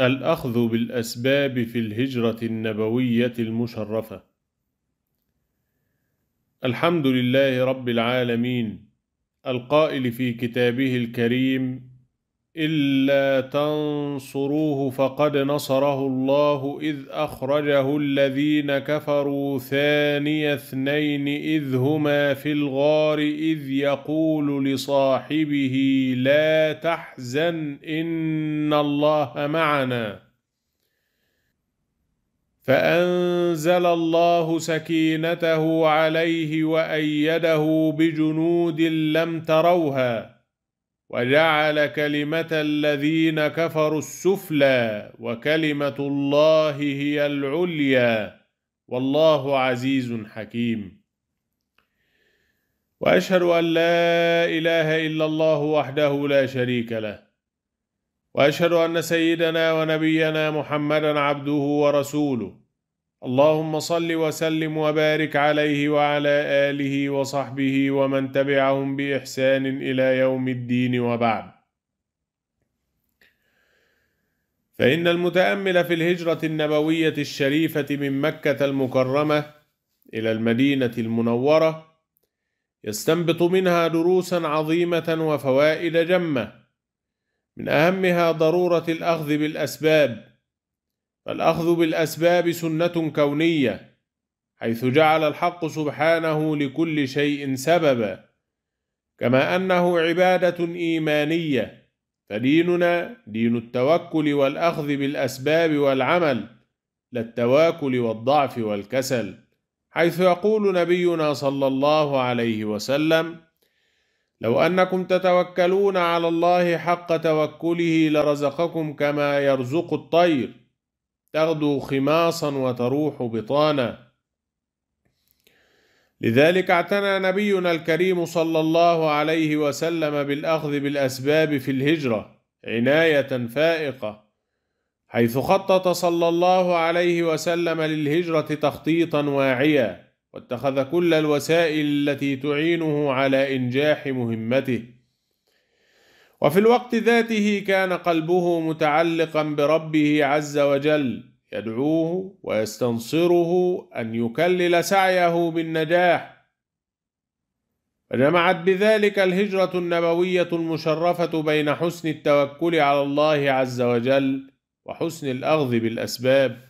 الأخذ بالأسباب في الهجرة النبوية المشرفة الحمد لله رب العالمين القائل في كتابه الكريم الا تنصروه فقد نصره الله اذ اخرجه الذين كفروا ثاني اثنين اذ هما في الغار اذ يقول لصاحبه لا تحزن ان الله معنا فانزل الله سكينته عليه وايده بجنود لم تروها وجعل كلمة الذين كفروا السفلى وكلمة الله هي العليا والله عزيز حكيم وأشهد أن لا إله إلا الله وحده لا شريك له وأشهد أن سيدنا ونبينا محمدا عبده ورسوله اللهم صل وسلم وبارك عليه وعلى آله وصحبه ومن تبعهم بإحسان إلى يوم الدين وبعد فإن المتأمل في الهجرة النبوية الشريفة من مكة المكرمة إلى المدينة المنورة يستنبط منها دروسا عظيمة وفوائد جمة من أهمها ضرورة الأخذ بالأسباب فالأخذ بالأسباب سنة كونية حيث جعل الحق سبحانه لكل شيء سببا كما أنه عبادة إيمانية فديننا دين التوكل والأخذ بالأسباب والعمل لا التواكل والضعف والكسل حيث يقول نبينا صلى الله عليه وسلم لو أنكم تتوكلون على الله حق توكله لرزقكم كما يرزق الطير تغدو خماصا وتروح بطانا لذلك اعتنى نبينا الكريم صلى الله عليه وسلم بالأخذ بالأسباب في الهجرة عناية فائقة حيث خطط صلى الله عليه وسلم للهجرة تخطيطا واعيا واتخذ كل الوسائل التي تعينه على إنجاح مهمته وفي الوقت ذاته كان قلبه متعلقا بربه عز وجل يدعوه ويستنصره أن يكلل سعيه بالنجاح فجمعت بذلك الهجرة النبوية المشرفة بين حسن التوكل على الله عز وجل وحسن الأخذ بالأسباب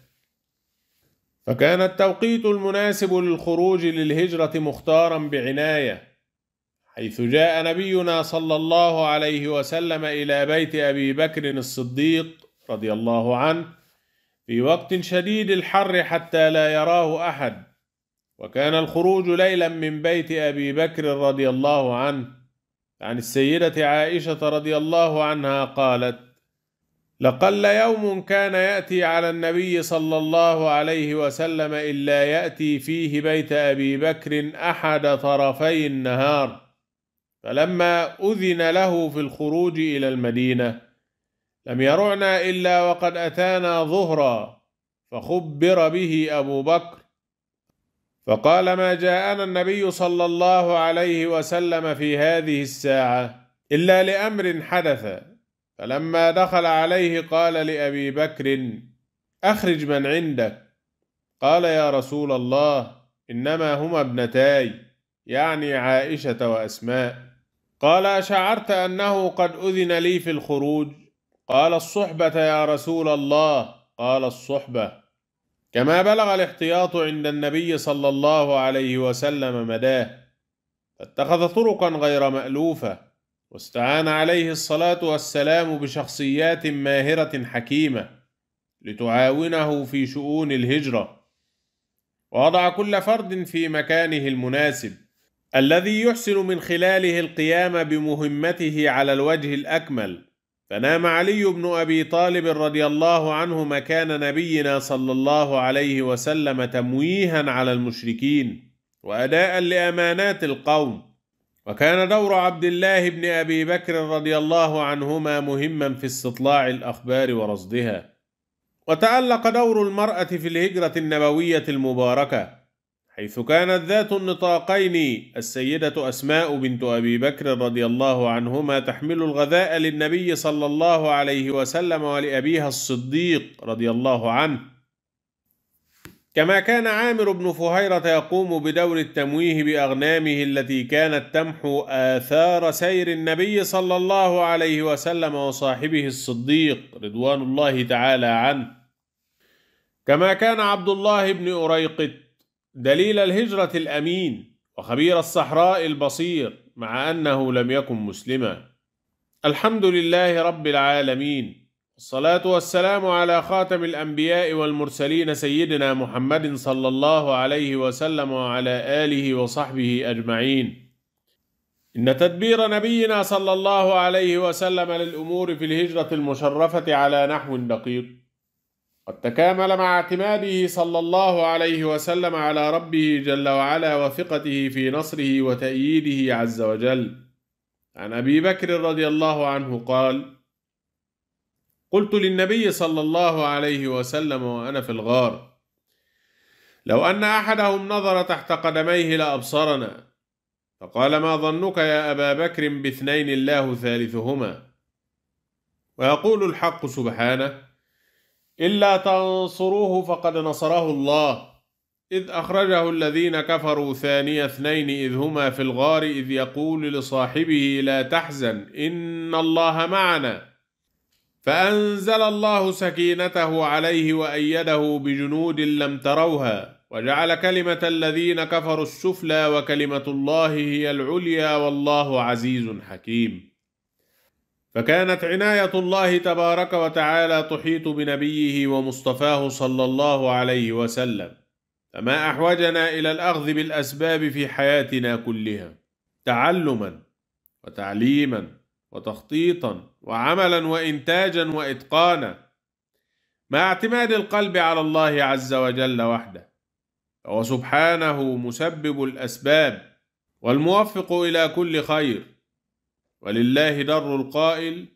فكان التوقيت المناسب للخروج للهجرة مختارا بعناية حيث جاء نبينا صلى الله عليه وسلم إلى بيت أبي بكر الصديق رضي الله عنه في وقت شديد الحر حتى لا يراه أحد وكان الخروج ليلا من بيت أبي بكر رضي الله عنه عن السيدة عائشة رضي الله عنها قالت لقل يوم كان يأتي على النبي صلى الله عليه وسلم إلا يأتي فيه بيت أبي بكر أحد طرفي النهار فلما أذن له في الخروج إلى المدينة لم يرعنا إلا وقد أتانا ظهرا فخبر به أبو بكر فقال ما جاءنا النبي صلى الله عليه وسلم في هذه الساعة إلا لأمر حدث فلما دخل عليه قال لأبي بكر أخرج من عندك قال يا رسول الله إنما هما ابنتاي يعني عائشة وأسماء قال أشعرت أنه قد أذن لي في الخروج قال الصحبة يا رسول الله قال الصحبة كما بلغ الاحتياط عند النبي صلى الله عليه وسلم مداه فاتخذ طرقا غير مألوفة واستعان عليه الصلاة والسلام بشخصيات ماهرة حكيمة لتعاونه في شؤون الهجرة ووضع كل فرد في مكانه المناسب الذي يحسن من خلاله القيام بمهمته على الوجه الأكمل فنام علي بن أبي طالب رضي الله عنه مكان نبينا صلى الله عليه وسلم تمويها على المشركين وأداء لأمانات القوم وكان دور عبد الله بن أبي بكر رضي الله عنهما مهما في استطلاع الأخبار ورصدها وتألق دور المرأة في الهجرة النبوية المباركة حيث كانت ذات النطاقين السيدة أسماء بنت أبي بكر رضي الله عنهما تحمل الغذاء للنبي صلى الله عليه وسلم ولأبيها الصديق رضي الله عنه كما كان عامر بن فهيرة يقوم بدور التمويه بأغنامه التي كانت تمحو آثار سير النبي صلى الله عليه وسلم وصاحبه الصديق رضوان الله تعالى عنه كما كان عبد الله بن أريقت دليل الهجرة الأمين وخبير الصحراء البصير مع أنه لم يكن مسلما الحمد لله رب العالمين الصلاة والسلام على خاتم الأنبياء والمرسلين سيدنا محمد صلى الله عليه وسلم وعلى آله وصحبه أجمعين إن تدبير نبينا صلى الله عليه وسلم للأمور في الهجرة المشرفة على نحو دقيق قد تكامل مع اعتماده صلى الله عليه وسلم على ربه جل وعلا وثقته في نصره وتأييده عز وجل عن أبي بكر رضي الله عنه قال قلت للنبي صلى الله عليه وسلم وأنا في الغار لو أن أحدهم نظر تحت قدميه لأبصرنا فقال ما ظنك يا أبا بكر باثنين الله ثالثهما ويقول الحق سبحانه إلا تنصروه فقد نصره الله إذ أخرجه الذين كفروا ثاني اثنين إذ هما في الغار إذ يقول لصاحبه لا تحزن إن الله معنا فأنزل الله سكينته عليه وأيده بجنود لم تروها وجعل كلمة الذين كفروا السفلى وكلمة الله هي العليا والله عزيز حكيم فكانت عناية الله تبارك وتعالى تحيط بنبيه ومصطفاه صلى الله عليه وسلم فما أحوجنا إلى الأخذ بالأسباب في حياتنا كلها تعلما وتعليما وتخطيطا وعملا وإنتاجا وإتقانا مع اعتماد القلب على الله عز وجل وحده فهو سبحانه مسبب الأسباب والموفق إلى كل خير ولله در القائل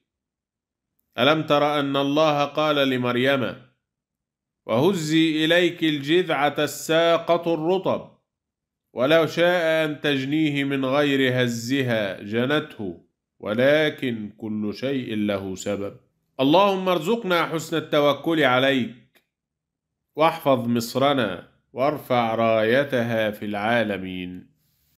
ألم تر أن الله قال لمريم وهزي إليك الجذعة الساقط الرطب ولو شاء أن تجنيه من غير هزها جنته ولكن كل شيء له سبب اللهم ارزقنا حسن التوكل عليك واحفظ مصرنا وارفع رايتها في العالمين